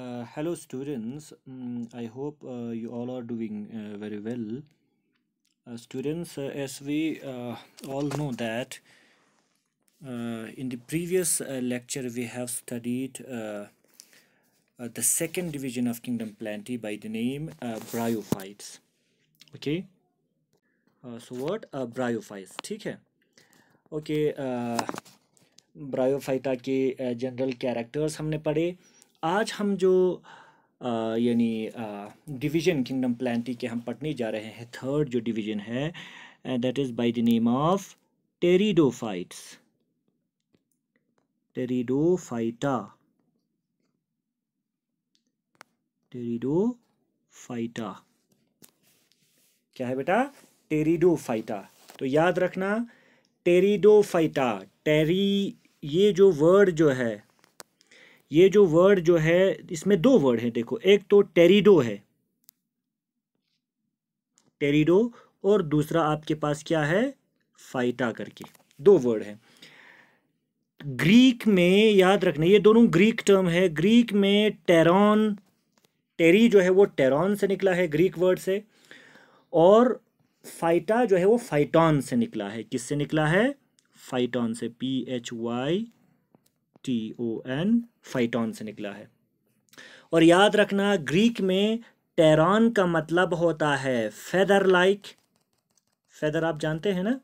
Uh, hello students mm, i hope uh, you all are doing uh, very well uh, students uh, as we uh, all know that in the previous lecture we have studied the second division of kingdom plantae by the name bryophytes okay so what uh, bryophytes Okay. okay bryophyta ki general characters हमने आज हम जो यानी division kingdom plenty के हम पढ़ने जा रहे हैं थर्ड जो डिवीजन है that is by the name of pteridophytes pteridophyta pteridophyta क्या है बेटा टेरिडोफाइटा तो याद रखना टेरिडोफाइटा टेरी ये जो वर्ड जो है ये जो वर्ड जो है इसमें दो वर्ड है देखो एक तो टेरिडो है टेरिडो और दूसरा आपके पास क्या है फाइटा करके दो वर्ड है ग्रीक में याद रखना ये दोनों ग्रीक टर्म है ग्रीक में टेरॉन टेरी जो है वो टेरॉन से निकला है ग्रीक वर्ड से और फाइटा जो है वो फाइटॉन से निकला है किससे निकला है फाइटॉन से P H Y T O N phyton से निकला है और याद रखना ग्रीक में टेरॉन का मतलब होता है फेदर लाइक फेदर आप जानते हैं ना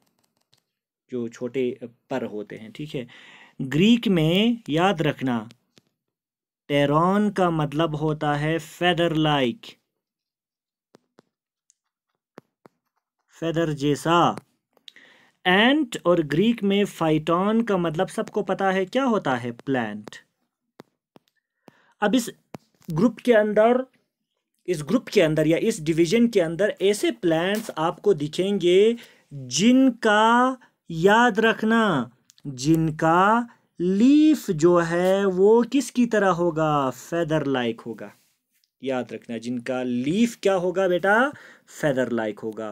जो छोटे पर होते हैं ठीक है ग्रीक में याद रखना टेरॉन का मतलब होता है फेदर लाइक फेदर जैसा एंट और ग्रीक में फाइटॉन का मतलब सबको पता है क्या होता है प्लांट अब इस ग्रुप के अंदर इस ग्रुप के अंदर या इस डिवीजन के अंदर ऐसे प्लांट्स आपको दिखेंगे जिनका याद रखना जिनका लीफ जो है वो किसकी तरह होगा फेदर लाइक होगा याद रखना जिनका लीफ क्या होगा बेटा फेदर लाइक होगा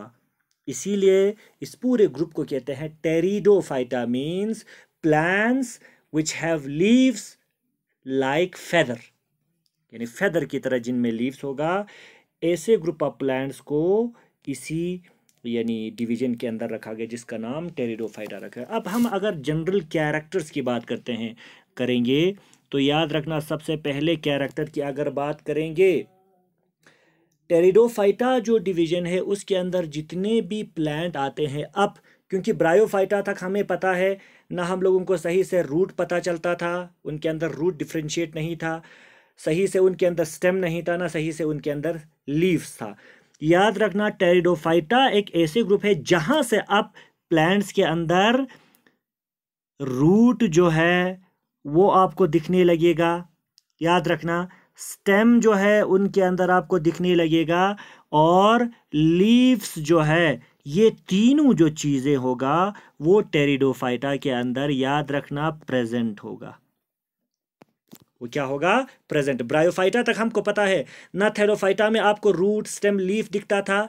इसीलिए इस पूरे ग्रुप को कहते हैं phyta means plants which have leaves like feather यानी फेदर की तरह जिनमें लीव्स होगा ऐसे ग्रुप ऑफ प्लांट्स को इसी यानी डिवीजन के अंदर रखा गया जिसका नाम टेरिडोफाइटा रखा है अब हम अगर जनरल कैरेक्टर्स की बात करते हैं करेंगे तो याद रखना सबसे पहले कैरेक्टर की अगर बात करेंगे टेरिडोफाइटा जो डिवीज़न है उसके अंदर जितने भी प्लांट आते हैं अब क्योंकि ब्रायोफाइटा तक हमें पता है ना हम लोगों को सही से रूट पता चलता था उनके अंदर रूट डिफ्रेंशिएट नहीं था सही से उनके अंदर स्टेम नहीं था ना सही से उनके अंदर लीव्स था याद रखना टेरिडोफाइटा एक ऐसे ग्रुप है जहाँ से अब प्लांट्स के अंदर रूट जो है वो आपको दिखने लगेगा याद रखना स्टेम जो है उनके अंदर आपको दिखने लगेगा और लीव्स जो है ये तीनों जो चीज़ें होगा वो टेरिडोफाइटा के अंदर याद रखना प्रेजेंट होगा वो क्या होगा प्रेजेंट ब्रायोफाइटा तक हमको पता है ना थेरोफाइटा में आपको रूट स्टेम लीफ दिखता था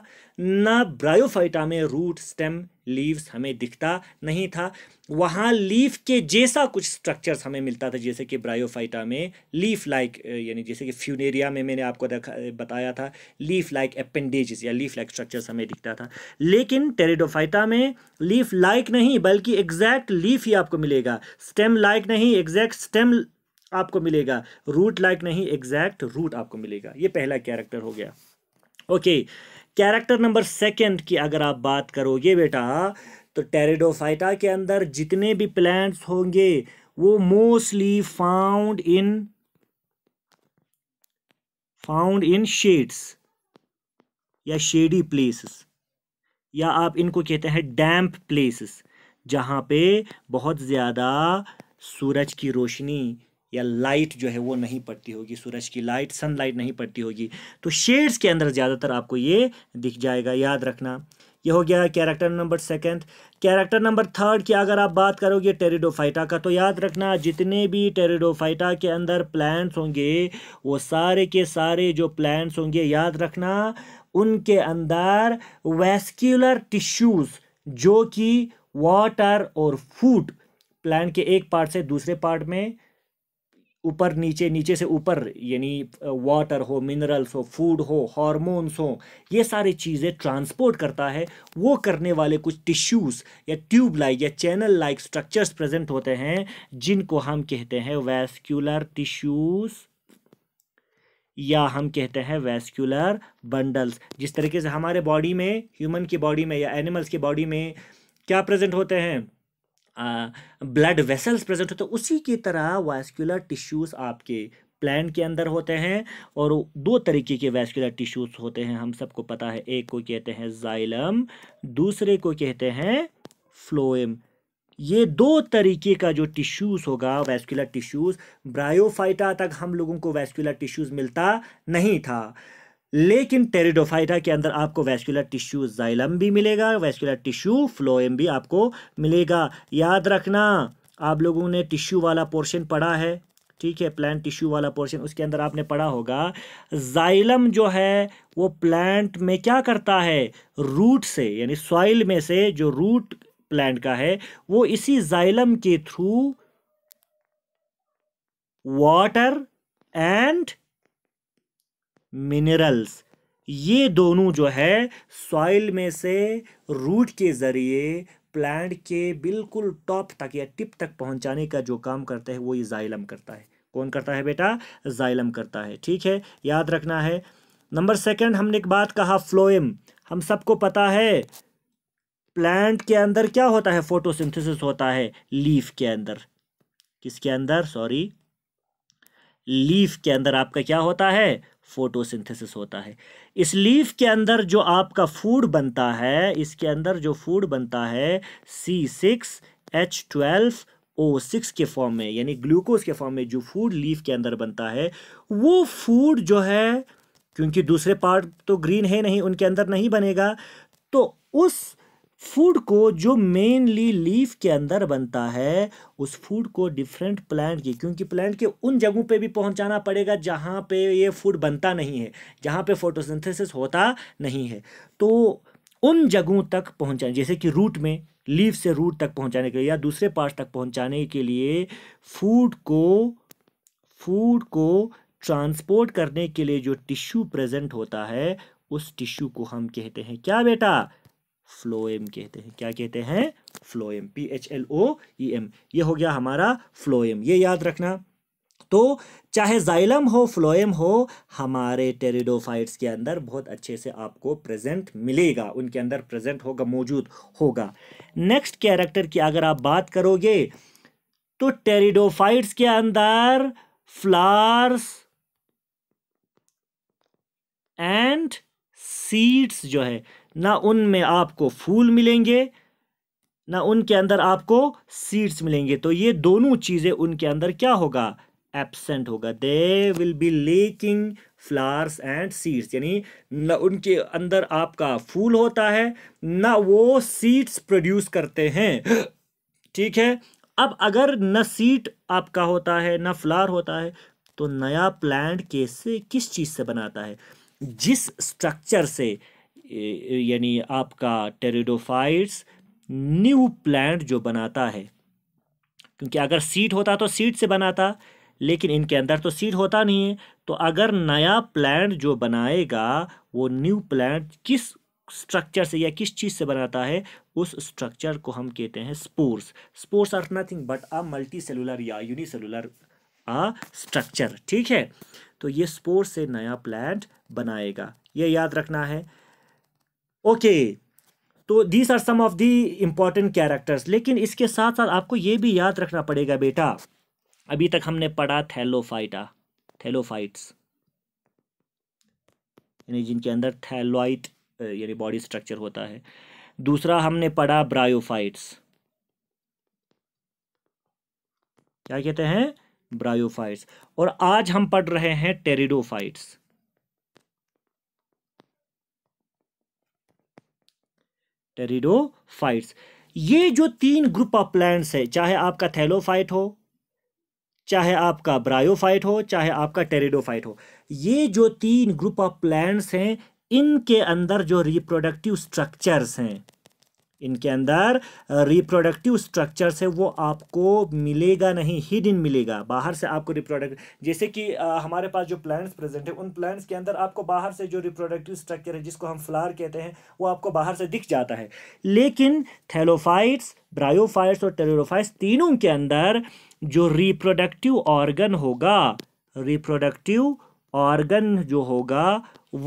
ना ब्रायोफाइटा में रूट स्टेम लीव्स हमें दिखता नहीं था वहाँ लीफ के जैसा कुछ स्ट्रक्चर्स हमें मिलता था जैसे कि ब्रायोफाइटा में लीफ लाइक यानी जैसे कि फ्यूनेरिया में मैंने आपको देखा बताया था लीफ लाइक अपेंडेजेस या लीफ लाइक स्ट्रक्चर्स हमें दिखता था लेकिन टेरिडोफाइटा में लीफ लाइक नहीं बल्कि एग्जैक्ट लीफ ही आपको मिलेगा स्टेम लाइक नहीं एग्जैक्ट स्टेम आपको मिलेगा रूट लाइक नहीं एग्जैक्ट रूट आपको मिलेगा ये पहला कैरेक्टर हो गया ओके कैरेक्टर नंबर सेकंड की अगर आप बात करोगे बेटा तो टेरिडोफाइटा के अंदर जितने भी प्लांट्स होंगे वो mostly found in found in shades या शेडी प्लेसेस या आप इनको कहते हैं डैम्प प्लेसेस जहां पे बहुत ज़्यादा सूरज की रोशनी या लाइट जो है वो नहीं पड़ती होगी सूरज की लाइट सनलाइट नहीं पड़ती होगी तो शेड्स के अंदर ज़्यादातर आपको ये दिख जाएगा याद रखना ये हो गया character number second character number third की अगर आप बात करोगे टेरिडोफाइटा का तो याद रखना जितने भी टेरिडोफाइटा के अंदर प्लान्स होंगे वो सारे के सारे जो प्लान्स होंगे याद रखना उनके अंदर वेस्क्यूलर टिश्यूज़ जो कि वाटर और फूड प्लान के एक पार्ट से दूसरे पार्ट में ऊपर नीचे नीचे से ऊपर यानी वाटर हो मिनरल्स हो फूड हो हार्मोन्स हो ये सारी चीज़ें ट्रांसपोर्ट करता है वो करने वाले कुछ टिश्यूज़ या ट्यूब लाइक या चैनल लाइक स्ट्रक्चर्स प्रेजेंट होते हैं जिनको हम कहते हैं वैस्क्यूलर टिश्यूज़ या हम कहते हैं वैस्क्यूलर बंडल्स जिस तरीके से हमारे बॉडी में ह्यूमन की बॉडी में या एनिमल्स की बॉडी में क्या प्रेजेंट होते हैं ब्लड वेसल्स प्रेजेंट होते हैं उसी की तरह वास्कुलर टिश्यूज़ आपके प्लान के अंदर होते हैं और दो तरीके के वैस्कुलर टिश्यूज़ होते हैं हम सबको पता है एक को कहते हैं जाइलम दूसरे को कहते हैं फ्लोएम ये दो तरीके का जो टिश्यूज़ होगा वैस्कुलर टिश्यूज़ ब्रायोफाइटा तक हम लोगों को वैस्कुलर टिश्यूज़ मिलता नहीं था लेकिन टेरिडोफाइटा के अंदर आपको वेस्कुलर टिश्यू जाइलम भी मिलेगा वेस्कुलर टिश्यू फ्लोएम भी आपको मिलेगा याद रखना आप लोगों ने टिश्यू वाला पोर्शन पढ़ा है ठीक है प्लांट टिश्यू वाला पोर्शन उसके अंदर आपने पढ़ा होगा जाइलम जो है वो प्लांट में क्या करता है रूट से यानी सॉइल में से जो रूट प्लांट का है वो इसी जाइलम के थ्रू वाटर एंड मिनरल्स ये दोनों जो है सॉइल में से रूट के ज़रिए प्लांट के बिल्कुल टॉप तक या टिप तक पहुंचाने का जो काम करता है वो ये जाइलम करता है कौन करता है बेटा जाइलम करता है ठीक है याद रखना है नंबर सेकंड हमने एक बात कहा फ्लोएम हम सबको पता है प्लांट के अंदर क्या होता है फोटोसिंथेसिस होता है लीफ के अंदर किसके अंदर सॉरी लीफ के अंदर आपका क्या होता है फोटोसिंथेसिस होता है इस लीफ के अंदर जो आपका फूड बनता है इसके अंदर जो फूड बनता है C six H twelve O six के फॉर्म में यानी ग्लूकोज के फॉर्म में जो फूड लीफ के अंदर बनता है वो फूड जो है क्योंकि दूसरे पार्ट तो ग्रीन है नहीं उनके अंदर नहीं बनेगा तो उस फूड को जो मेनली लीफ के अंदर बनता है उस फूड को डिफरेंट प्लांट की क्योंकि प्लांट के उन जगहों पे भी पहुंचाना पड़ेगा जहाँ पे ये फूड बनता नहीं है जहाँ पे फोटोसिंथेसिस होता नहीं है तो उन जगहों तक पहुंचाने जैसे कि रूट में लीफ से रूट तक पहुँचाने के लिए या दूसरे पार्ट तक पहुँचाने के लिए फूड को फूड को ट्रांसपोर्ट करने के लिए जो टिश्यू प्रेजेंट होता है उस टिश्यू को हम कहते हैं क्या बेटा फ्लोएम कहते हैं क्या कहते हैं phloem P H L O E M ये हो गया हमारा फ्लोएम ये याद रखना तो चाहे जाइलम हो फ्लोएम हो हमारे टेरिडोफाइट्स के अंदर बहुत अच्छे से आपको प्रेजेंट मिलेगा उनके अंदर प्रेजेंट होगा मौजूद होगा नेक्स्ट कैरेक्टर की अगर आप बात करोगे तो टेरिडोफाइट्स के अंदर फ्लावर्स एंड सीड्स जो है ना उनमें आपको फूल मिलेंगे ना उनके अंदर आपको सीड्स मिलेंगे तो ये दोनों चीज़ें उनके अंदर क्या होगा एबसेंट होगा they will be lacking flowers and seeds यानी ना उनके अंदर आपका फूल होता है ना वो सीड्स प्रोड्यूस करते हैं ठीक है अब अगर न सीट आपका होता है ना फ्लावर होता है तो नया प्लांट कैसे किस चीज़ से बनाता है जिस स्ट्रक्चर से यानी आपका टेरिडोफाइट्स न्यू प्लांट जो बनाता है क्योंकि अगर सीड होता तो सीड से बनाता लेकिन इनके अंदर तो सीड होता नहीं है तो अगर नया प्लांट जो बनाएगा वो न्यू प्लांट किस स्ट्रक्चर से या किस चीज़ से बनाता है उस स्ट्रक्चर को हम कहते हैं spores spores are nothing but uh multi cellular या यूनिसेलुलर आ स्ट्रक्चर ठीक है तो ये स्पोर्स से नया प्लांट बनाएगा ये याद रखना है ओके तो these are some of the important characters लेकिन इसके साथ साथ आपको ये भी याद रखना पड़ेगा बेटा अभी तक हमने पढ़ा थैलोफाइटा थैलोफाइट्स यानी जिनके अंदर थैलोइट यानी बॉडी स्ट्रक्चर होता है दूसरा हमने पढ़ा ब्रायोफाइट्स क्या कहते हैं ब्रायोफाइट्स और आज हम पढ़ रहे हैं टेरिडोफाइट्स टेरिडोफाइट्स ये जो तीन ग्रुप ऑफ प्लांट्स है चाहे आपका थैलोफाइट हो चाहे आपका ब्रायोफाइट हो चाहे आपका टेरिडोफाइट हो ये जो तीन ग्रुप ऑफ प्लांट्स हैं इनके अंदर जो रिप्रोडक्टिव स्ट्रक्चर्स हैं इनके अंदर रिप्रोडक्टिव स्ट्रक्चर से वो आपको मिलेगा नहीं हिडन मिलेगा बाहर से आपको रिप्रोडक्ट जैसे कि आ, हमारे पास जो प्लांट्स प्रेजेंट है उन प्लांट्स के अंदर आपको बाहर से जो रिप्रोडक्टिव स्ट्रक्चर है जिसको हम फ्लावर कहते हैं वो आपको बाहर से दिख जाता है लेकिन थैलोफाइट्स ब्रायोफाइट्स और टेरोफाइट्स तीनों के अंदर जो रिप्रोडक्टिव ऑर्गन होगा रिप्रोडक्टिव ऑर्गन जो होगा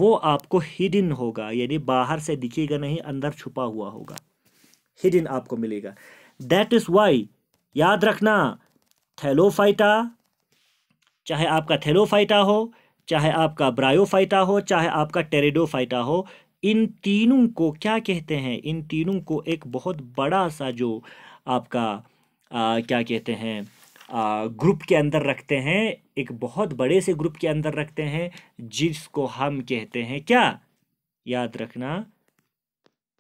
वो आपको हिडन होगा यानी बाहर से दिखेगा नहीं अंदर छुपा हुआ होगा हिडन आपको मिलेगा दैट इज़ वाई याद रखना थैलोफाइटा चाहे आपका थैलोफाइटा हो चाहे आपका ब्रायोफाइटा हो चाहे आपका टेरेडोफाइटा हो इन तीनों को क्या कहते हैं इन तीनों को एक बहुत बड़ा सा जो आपका आ, क्या कहते हैं ग्रुप के अंदर रखते हैं एक बहुत बड़े से ग्रुप के अंदर रखते हैं जिसको हम कहते हैं क्या याद रखना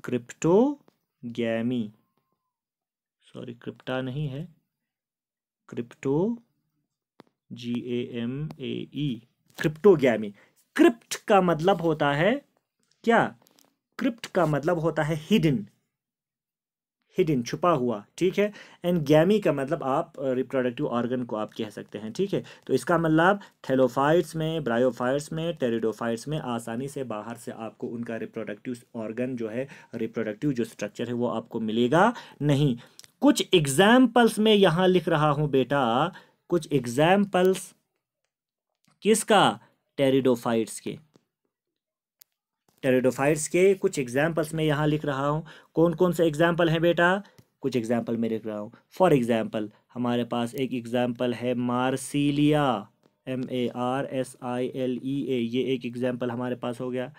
क्रिप्टो गैमी सॉरी क्रिप्टा नहीं है crypto G A M A E gamae crypt का मतलब होता है क्या क्रिप्ट का मतलब होता है हिडन हिडन छुपा हुआ ठीक है एंड गैमी का मतलब आप रिप्रोडक्टिव ऑर्गन को आप कह सकते हैं ठीक है तो इसका मतलब थेलोफाइट्स में ब्रायोफाइट्स में टेरिडोफाइट्स में आसानी से बाहर से आपको उनका रिप्रोडक्टिव ऑर्गन जो है रिप्रोडक्टिव जो स्ट्रक्चर है वो आपको मिलेगा नहीं कुछ एग्जाम्पल्स में यहाँ लिख रहा हूँ बेटा कुछ एग्जाम्पल्स किसका टेरिडोफाइट्स के टेरिडोफाइट्स के कुछ एग्जाम्पल्स मैं यहाँ लिख रहा हूँ कौन कौन से एग्जाम्पल हैं बेटा कुछ एग्जाम्पल मैं लिख रहा हूँ फॉर एग्ज़ाम्पल हमारे पास एक एग्ज़ाम्पल है marsilea M A R S I L E A ये एक एग्ज़ाम्पल हमारे पास हो गया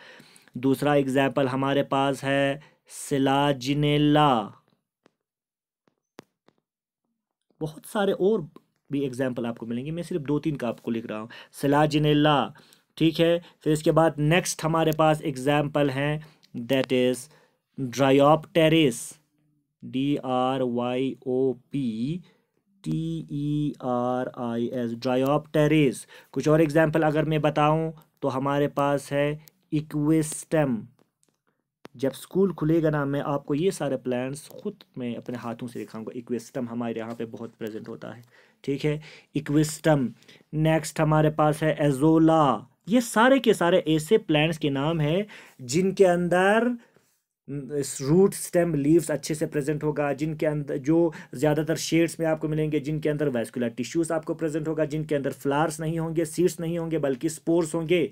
दूसरा एग्ज़ाम्पल हमारे पास है सिलाजिनेला बहुत सारे और भी एग्ज़ाम्पल आपको मिलेंगे मैं सिर्फ दो तीन का आपको लिख रहा हूँ सिलाजिनेला ठीक है फिर इसके बाद नेक्स्ट हमारे पास एग्जाम्पल हैं that is pteris D R Y O P T E R I S pteris कुछ और एग्जाम्पल अगर मैं बताऊं तो हमारे पास है इक्विस्टम जब स्कूल खुलेगा ना मैं आपको ये सारे प्लान्स खुद मैं अपने हाथों से दिखाऊंगा इक्विस्टम हमारे यहाँ पे बहुत प्रेजेंट होता है ठीक है इक्विस्टम नेक्स्ट हमारे पास है एजोला ये सारे के सारे ऐसे प्लांट्स के नाम हैं जिनके अंदर रूट स्टेम लीव्स अच्छे से प्रेजेंट होगा जिनके अंदर जो ज़्यादातर शेड्स में आपको मिलेंगे जिनके अंदर वेस्कुलर टिश्यूज़ आपको प्रेजेंट होगा जिनके अंदर फ्लावर्स नहीं होंगे सीड्स नहीं होंगे बल्कि स्पोर्स होंगे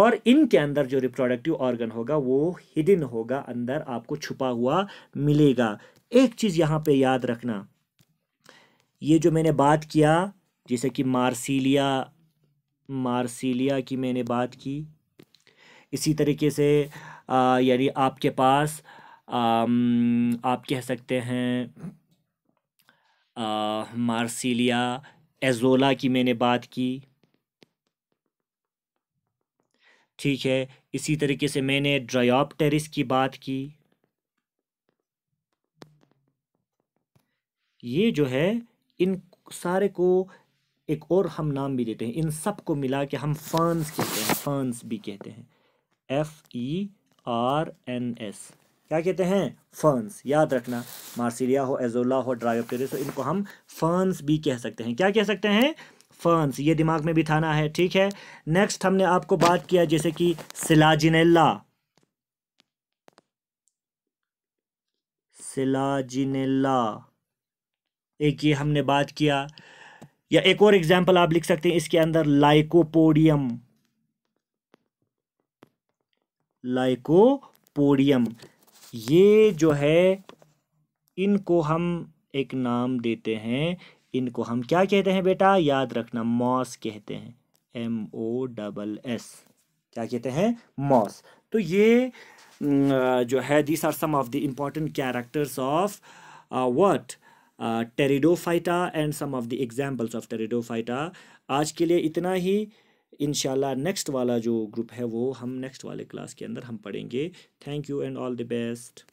और इनके अंदर जो रिप्रोडक्टिव ऑर्गन होगा वो हिडन होगा अंदर आपको छुपा हुआ मिलेगा एक चीज़ यहाँ पे याद रखना ये जो मैंने बात किया जैसे कि मार्सिलिया मार्सिलिया की मैंने बात की इसी तरीके से यानी आपके पास आ, आप कह सकते हैं मार्सिलिया मार्सीलिया एजोला की मैंने बात की ठीक है इसी तरीके से मैंने टेरिस की बात की ये जो है इन सारे को एक और हम नाम भी देते हैं इन सब को मिला के हम फर्न्स कहते हैं फर्न्स भी कहते हैं F E R N S क्या कहते हैं फर्न्स याद रखना मार्सिलिया हो एजोला हो ड्रायोप्टेरिस हो इनको हम फर्न्स भी कह सकते हैं क्या कह सकते हैं फर्न्स ये दिमाग में बिठाना है ठीक है नेक्स्ट हमने आपको बात किया जैसे कि सिलाजिनेला सिलाजिनेला एक ये हमने बात किया या एक और एग्जाम्पल आप लिख सकते हैं इसके अंदर लाइकोपोडियम लाइकोपोडियम ये जो है इनको हम एक नाम देते हैं इनको हम क्या कहते हैं बेटा याद रखना मॉस कहते हैं एम ओ डबल एस क्या कहते हैं मॉस तो ये जो है this are some of the important characters of what pteridophyta and some of the examples of pteridophyta आज के लिए इतना ही इनशाला नेक्स्ट वाला जो ग्रुप है वो हम नेक्स्ट वाले क्लास के अंदर हम पढ़ेंगे thank you and all the best